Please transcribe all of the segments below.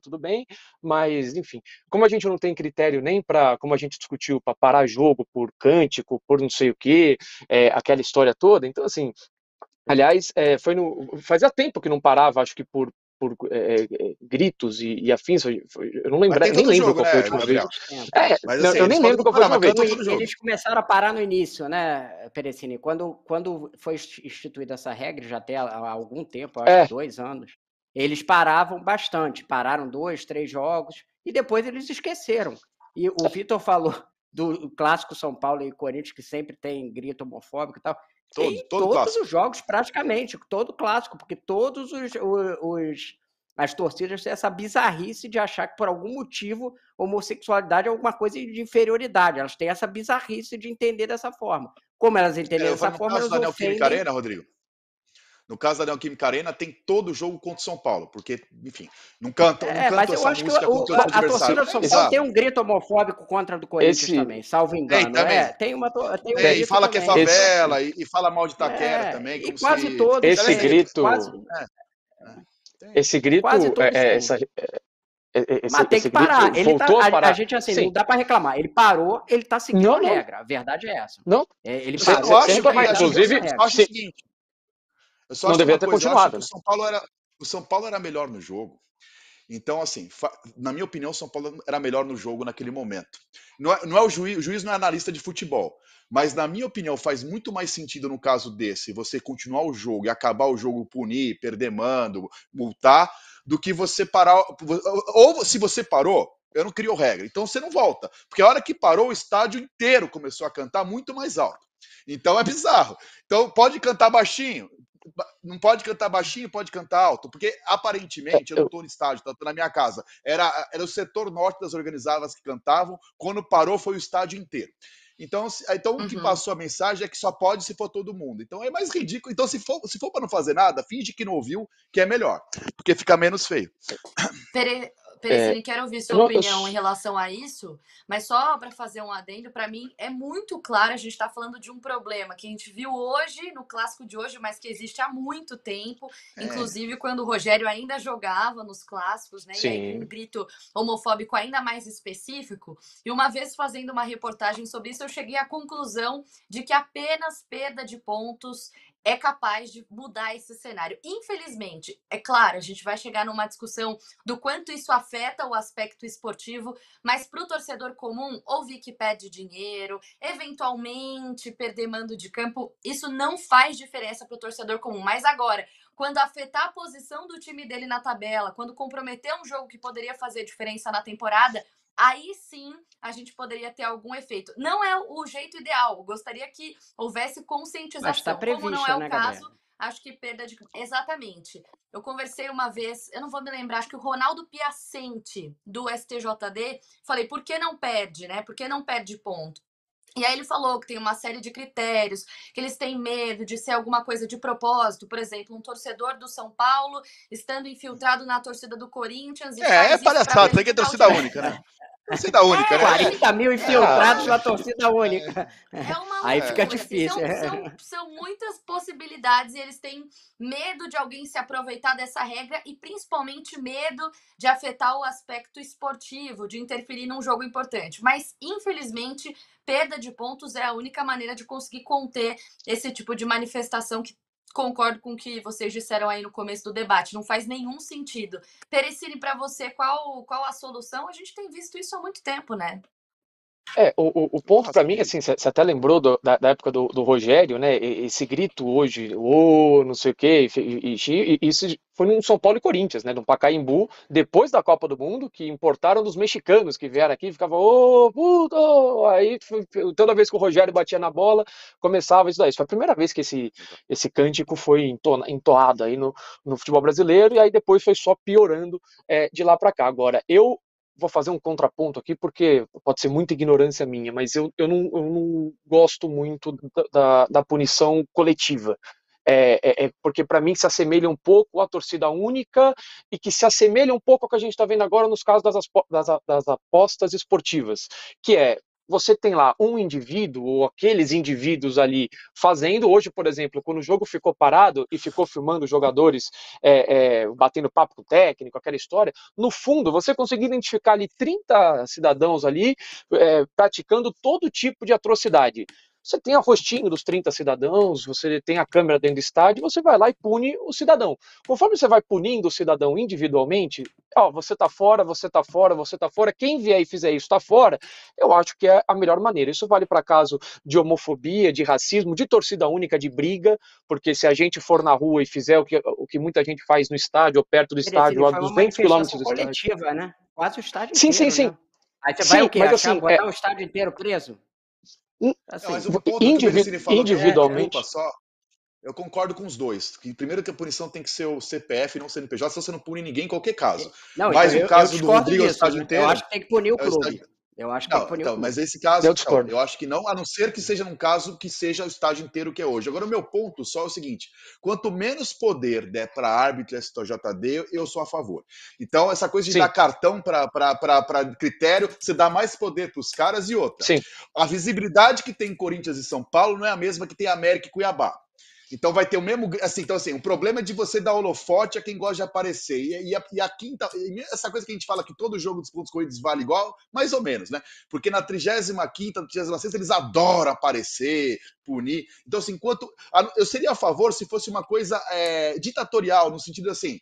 tudo bem, mas enfim, como a gente não tem critério nem para, como a gente discutiu, para parar jogo por cântico, por não sei o que, é, aquela história toda, então assim. Aliás, é, foi no, fazia tempo que não parava, acho que por, por é, é, gritos e, e, afins. Eu não lembro, nem lembro jogo, qual foi a né? última né, vez. É, mas, assim, eu nem lembro qual foi a última vez. Eles, começaram a parar no início, né, Perecini? Quando, quando foi instituída essa regra, já até há algum tempo, acho é. que dois anos, eles paravam bastante, pararam dois, três jogos e depois eles esqueceram. E o Vitor falou do clássico São Paulo e Corinthians, que sempre tem grito homofóbico e tal. Todo, todo todos clássico. os jogos, praticamente, todo clássico, porque todos os, os as torcidas têm essa bizarrice de achar que por algum motivo homossexualidade é alguma coisa de inferioridade. Elas têm essa bizarrice de entender dessa forma. Como elas então, entendem é, dessa forma, elas né, ofendem... Arena, Rodrigo. No caso da Neoquímica Arena, tem todo o jogo contra o São Paulo, porque, enfim, não canta, é, Mas não canta essa música que o, contra o, a, adversário. A torcida do São Paulo Exato. tem um grito homofóbico contra o do Corinthians Esse... também, salvo engano. Tem, é, também. É, tem uma, tem um é, e fala também. que é favela, Esse... e, fala mal de Itaquera é, também. e quase se... todos. É, esse grito... Quase... Esse grito, essa, esse, Mas tem que parar. Ele tá, a, parar. a, gente, assim, Sim. não dá para reclamar. Ele parou, ele tá seguindo não, a regra. A verdade é essa. Não. É, ele parou. Tá inclusive, eu acho o seguinte: eu só não é devia ter continuado. Né? O, São Paulo era, o São Paulo era melhor no jogo. Então, assim, na minha opinião, o São Paulo era melhor no jogo naquele momento. Não é, não é o juiz, o juiz não é analista de futebol, mas na minha opinião faz muito mais sentido no caso desse você continuar o jogo e acabar o jogo punir, perder mando, multar, do que você parar ou se você parou, eu não crio regra. Então você não volta, porque a hora que parou o estádio inteiro começou a cantar muito mais alto. Então é bizarro. Então pode cantar baixinho, não pode cantar baixinho, pode cantar alto, porque aparentemente eu é, não estou no estádio, estou tá, na minha casa. Era, era o setor norte das organizadas que cantavam, quando parou foi o estádio inteiro. Então, então uhum. o que uhum. passou a mensagem é que só pode se for todo mundo. Então é mais ridículo. Então, se for, se for para não fazer nada, finge que não ouviu, que é melhor, porque fica menos feio. Peraí. Perecini, é, quero ouvir sua opinião em relação a isso, mas só para fazer um adendo, para mim é muito claro, a gente está falando de um problema que a gente viu hoje, no clássico de hoje, mas que existe há muito tempo, é. inclusive quando o Rogério ainda jogava nos clássicos, né? Sim. E aí, um grito homofóbico ainda mais específico. E uma vez fazendo uma reportagem sobre isso, eu cheguei à conclusão de que apenas perda de pontos é capaz de mudar esse cenário. Infelizmente, é claro, a gente vai chegar numa discussão do quanto isso afeta o aspecto esportivo, mas para o torcedor comum, ouvir que perde dinheiro, eventualmente perder mando de campo, isso não faz diferença para o torcedor comum. Mas agora, quando afetar a posição do time dele na tabela, quando comprometer um jogo que poderia fazer diferença na temporada, aí sim a gente poderia ter algum efeito. Não é o jeito ideal, gostaria que houvesse conscientização, Mas tá previsto, como não é o né, caso. Gabriela? Acho que perda de. Exatamente. Eu conversei uma vez, eu não vou me lembrar, acho que o Ronaldo Piacente, do STJD, falei, por que não perde, né? Por que não perde ponto? E aí ele falou que tem uma série de critérios, que eles têm medo de ser alguma coisa de propósito, por exemplo, um torcedor do São Paulo estando infiltrado na torcida do Corinthians. é, é palhaçada, tem que é torcida única, né? Torcida única, é, né? 40 mil infiltrados é, na ah. torcida única. É uma Aí fica assim, difícil. São, é. são, são, muitas possibilidades e eles têm medo de alguém se aproveitar dessa regra e principalmente medo de afetar o aspecto esportivo, de interferir num jogo importante. Mas, infelizmente, perda de pontos é a única maneira de conseguir conter esse tipo de manifestação que concordo com o que vocês disseram aí no começo do debate. Não faz nenhum sentido. Perecini, para você, qual, qual a solução? A gente tem visto isso há muito tempo, né? É, o, o ponto para mim, assim, você até lembrou do, da, da, época do, do, Rogério, né? Esse grito hoje, ô, oh, não sei o quê, e, e, e, isso foi no São Paulo e Corinthians, né? No Pacaembu, depois da Copa do Mundo, que importaram dos mexicanos que vieram aqui, ficava, ô, oh, puto! Aí toda vez que o Rogério batia na bola, começava isso daí. Isso foi a primeira vez que esse, esse cântico foi entona, entoado aí no, no futebol brasileiro, e aí depois foi só piorando é, de lá para cá. Agora, eu vou fazer um contraponto aqui, porque pode ser muita ignorância minha, mas eu, eu, não, eu não gosto muito da, da, da punição coletiva. É, é, é porque para mim se assemelha um pouco à torcida única e que se assemelha um pouco ao que a gente está vendo agora nos casos das, das, das apostas esportivas, que é você tem lá um indivíduo ou aqueles indivíduos ali fazendo. Hoje, por exemplo, quando o jogo ficou parado e ficou filmando jogadores é, é, batendo papo com o técnico, aquela história, no fundo você conseguiu identificar ali 30 cidadãos ali é, praticando todo tipo de atrocidade. Você tem a rostinho dos 30 cidadãos, você tem a câmera dentro do estádio, você vai lá e pune o cidadão. Conforme você vai punindo o cidadão individualmente, ó, você tá fora, você tá fora, você tá fora, quem vier e fizer isso tá fora, eu acho que é a melhor maneira. Isso vale para caso de homofobia, de racismo, de torcida única, de briga, porque se a gente for na rua e fizer o que, o que muita gente faz no estádio, ou perto do Beleza, estádio, a 200 quilômetros do coletiva, estádio. né? Quase o estádio sim, inteiro, Sim, sim, né? Aí você vai o quê? Mas, assim, botar é... o estádio inteiro preso? Assim, mas o ponto indivi que o é, falou, individualmente. É, só, eu concordo com os dois. primeiro que a punição tem que ser o CPF, não o CNPJ, senão você não pune ninguém em qualquer caso. Não, mas então, o caso eu, do Rodrigo inteiro. É eu acho que tem que punir o é clube. Eu acho que é não, então, mas esse caso, eu, então, eu acho que não, a não ser que seja num caso que seja o estágio inteiro que é hoje. Agora, o meu ponto só é o seguinte: quanto menos poder der para árbitro STJD, eu sou a favor. Então, essa coisa de Sim. dar cartão para critério, você dá mais poder para os caras e outra. Sim. A visibilidade que tem Corinthians e São Paulo não é a mesma que tem América e Cuiabá. Então vai ter o mesmo. Assim, então, assim, o problema é de você dar holofote a quem gosta de aparecer. E, e, a, e a, quinta. Essa coisa que a gente fala que todo jogo dos pontos corridos vale igual, mais ou menos, né? Porque na 35, na 36, eles adoram aparecer, punir. Então, assim, enquanto. Eu seria a favor se fosse uma coisa é, ditatorial, no sentido assim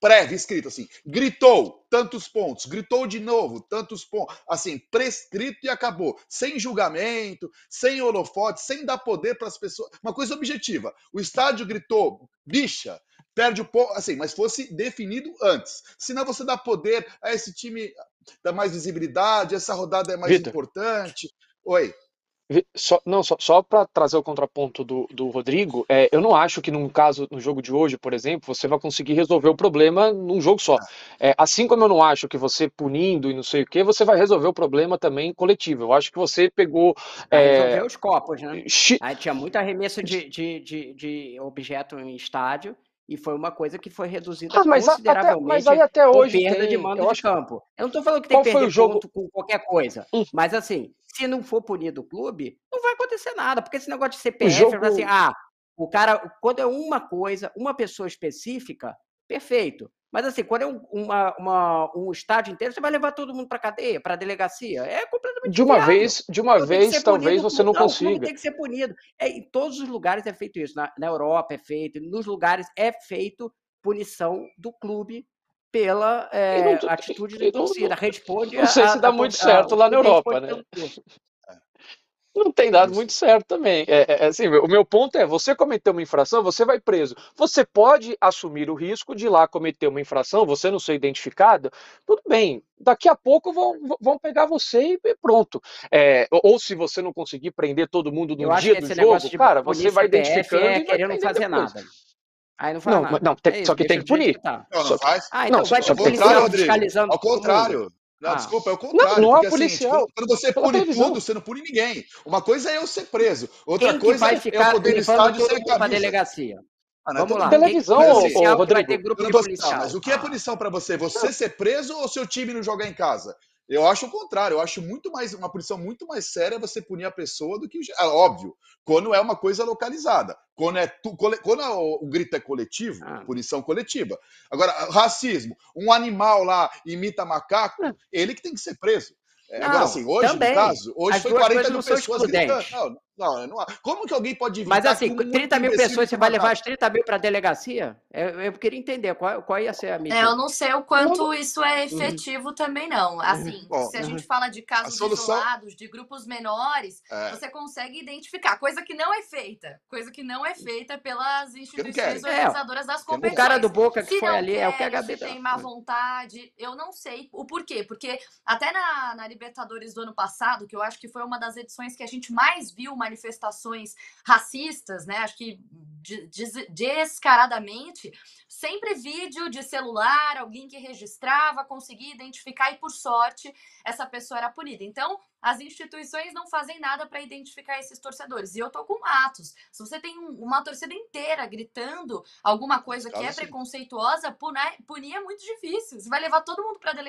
prévio, escrito assim, gritou tantos pontos, gritou de novo tantos pontos, assim, prescrito e acabou, sem julgamento, sem holofote, sem dar poder para as pessoas, uma coisa objetiva. O estádio gritou, bicha, perde o ponto, assim, mas fosse definido antes. Senão você dá poder a esse time, dá mais visibilidade, essa rodada é mais Victor. importante. Oi. Só, não, só, só para trazer o contraponto do, do Rodrigo, é, eu não acho que num caso, no jogo de hoje, por exemplo, você vai conseguir resolver o problema num jogo só. É, assim como eu não acho que você punindo e não sei o que, você vai resolver o problema também coletivo. Eu acho que você pegou. É... Resolveu os copos, né? Aí tinha muito arremesso de, de, de, de objeto em estádio e foi uma coisa que foi reduzida ah, mas consideravelmente. Até, mas aí até hoje perda tem, de mando de campo. Eu não estou falando que tem que perder jogo... ponto com qualquer coisa. Hum. Mas assim, se não for punido o clube, não vai acontecer nada. Porque esse negócio de CPF, jogo... assim, ah, o cara, quando é uma coisa, uma pessoa específica, perfeito. Mas assim, quando é um, uma, uma, um estádio inteiro, você vai levar todo mundo para cadeia, para delegacia. É completamente De uma viável. vez, de uma vez, talvez você não, não consiga. Tem que ser punido. É, em todos os lugares é feito isso. Na, na Europa é feito, nos lugares é feito punição do clube pela é, não, eh, atitude da torcida. Responde. Não sei a, se dá a, muito a, certo lá na Europa, né? não tem dado muito certo também. É, é, é assim, o meu ponto é: você cometeu uma infração, você vai preso. Você pode assumir o risco de ir lá cometer uma infração, você não ser identificado, tudo bem. Daqui a pouco vão, vão pegar você e pronto. É, ou se você não conseguir prender todo mundo no dia do jogo, cara, você vai identificando é, e vai não fazer depois. nada. Aí não faz não, nada. Não, tem, é isso, só que ah, então tem que punir. Não, não, que... não faz. Ah, então não, vai ter policial fiscalizando. Ao contrário, não, ah. desculpa, é o contrário. Não, não é porque, é policial. Assim, quando você Pela pune tudo, você não pune ninguém. Uma coisa é eu ser preso, outra Quem coisa é eu poder estar de sem camisa. delegacia. Ah, é Vamos lá. Televisão, assim, ô, Rodrigo. Vai ter grupo de policial. Mas o que é punição para você? Você ser preso ou seu time não jogar em casa? Eu acho o contrário, eu acho muito mais uma punição muito mais séria você punir a pessoa do que é óbvio, quando é uma coisa localizada, quando é tu, quando é o, o, grito é coletivo, ah. punição coletiva. Agora, racismo, um animal lá imita macaco, é. ele que tem que ser preso. É, não, Agora, assim, hoje, também. no caso, hoje As foi 40 mil pessoas gritando. Não, não, não, como que alguém pode Mas assim, 30 mil pessoas, você vai levar as 30 mil para a delegacia? Eu, eu, queria entender qual, qual ia ser a minha. É, eu não sei o quanto como? Uhum. isso é uhum. efetivo uhum. também, não. Assim, uhum. se a gente fala de casos solução... isolados, de grupos menores, é. você consegue identificar, coisa que não é feita. Coisa que não é feita pelas instituições é, organizadoras das competições. O cara do Boca que se foi ali quer, é o que a Gabi... Se tem má vontade, eu não sei o porquê. Porque até na, na Libertadores do ano passado, que eu acho que foi uma das edições que a gente mais viu manifestações racistas, né? Acho que descaradamente, sempre vídeo de celular, alguém que registrava, conseguia identificar e, por sorte, essa pessoa era punida. Então, as instituições não fazem nada para identificar esses torcedores. E eu tô com Atos. Se você tem uma torcida inteira gritando alguma coisa que é preconceituosa, punir, punir é muito difícil. Você vai levar todo mundo para delegacia